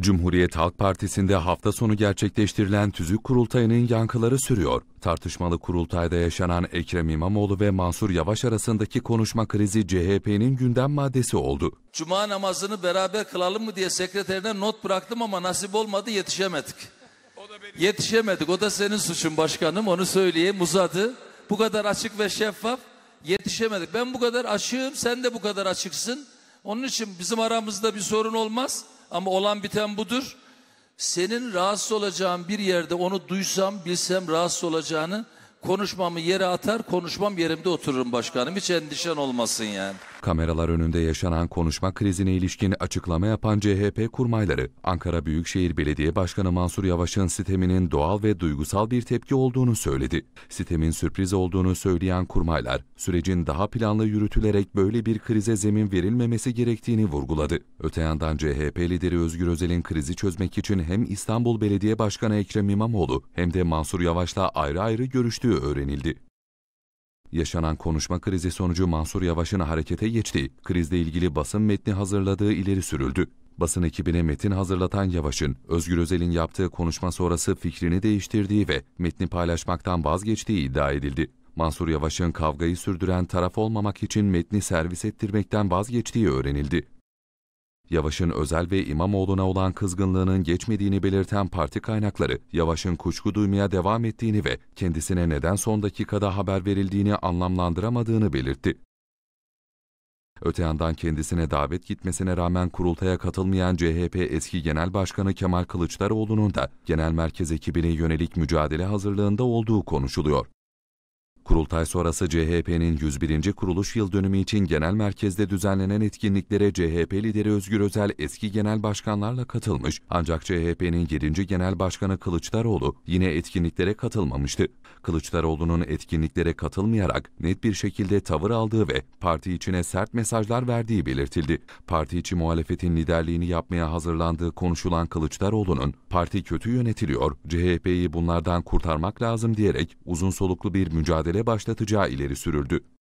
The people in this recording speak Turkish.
Cumhuriyet Halk Partisi'nde hafta sonu gerçekleştirilen tüzük kurultayının yankıları sürüyor. Tartışmalı kurultayda yaşanan Ekrem İmamoğlu ve Mansur Yavaş arasındaki konuşma krizi CHP'nin gündem maddesi oldu. Cuma namazını beraber kılalım mı diye sekreterine not bıraktım ama nasip olmadı yetişemedik. Yetişemedik. O da senin suçun başkanım onu söyleyeyim uzadı. Bu kadar açık ve şeffaf yetişemedik. Ben bu kadar açığım sen de bu kadar açıksın. Onun için bizim aramızda bir sorun olmaz. Ama olan biten budur. Senin rahatsız olacağın bir yerde onu duysam, bilsem rahatsız olacağını konuşmamı yere atar, konuşmam yerimde otururum başkanım. Hiç endişen olmasın yani. Kameralar önünde yaşanan konuşma krizine ilişkin açıklama yapan CHP kurmayları, Ankara Büyükşehir Belediye Başkanı Mansur Yavaş'ın siteminin doğal ve duygusal bir tepki olduğunu söyledi. Sitemin sürpriz olduğunu söyleyen kurmaylar, sürecin daha planlı yürütülerek böyle bir krize zemin verilmemesi gerektiğini vurguladı. Öte yandan CHP lideri Özgür Özel'in krizi çözmek için hem İstanbul Belediye Başkanı Ekrem İmamoğlu hem de Mansur Yavaş'la ayrı ayrı görüştüğü öğrenildi. Yaşanan konuşma krizi sonucu Mansur Yavaş'ın harekete geçtiği, krizle ilgili basın metni hazırladığı ileri sürüldü. Basın ekibine metin hazırlatan Yavaş'ın, Özgür Özel'in yaptığı konuşma sonrası fikrini değiştirdiği ve metni paylaşmaktan vazgeçtiği iddia edildi. Mansur Yavaş'ın kavgayı sürdüren taraf olmamak için metni servis ettirmekten vazgeçtiği öğrenildi. Yavaş'ın Özel ve İmamoğlu'na olan kızgınlığının geçmediğini belirten parti kaynakları, Yavaş'ın kuşku duymaya devam ettiğini ve kendisine neden son dakikada haber verildiğini anlamlandıramadığını belirtti. Öte yandan kendisine davet gitmesine rağmen kurultaya katılmayan CHP eski genel başkanı Kemal Kılıçdaroğlu'nun da genel merkez ekibine yönelik mücadele hazırlığında olduğu konuşuluyor. Kurultay sonrası CHP'nin 101. kuruluş yıl dönümü için genel merkezde düzenlenen etkinliklere CHP lideri Özgür Özel eski genel başkanlarla katılmış ancak CHP'nin 7. genel başkanı Kılıçdaroğlu yine etkinliklere katılmamıştı. Kılıçdaroğlu'nun etkinliklere katılmayarak net bir şekilde tavır aldığı ve parti içine sert mesajlar verdiği belirtildi. Parti içi muhalefetin liderliğini yapmaya hazırlandığı konuşulan Kılıçdaroğlu'nun parti kötü yönetiliyor, CHP'yi bunlardan kurtarmak lazım diyerek uzun soluklu bir mücadele başlatacağı ileri sürüldü.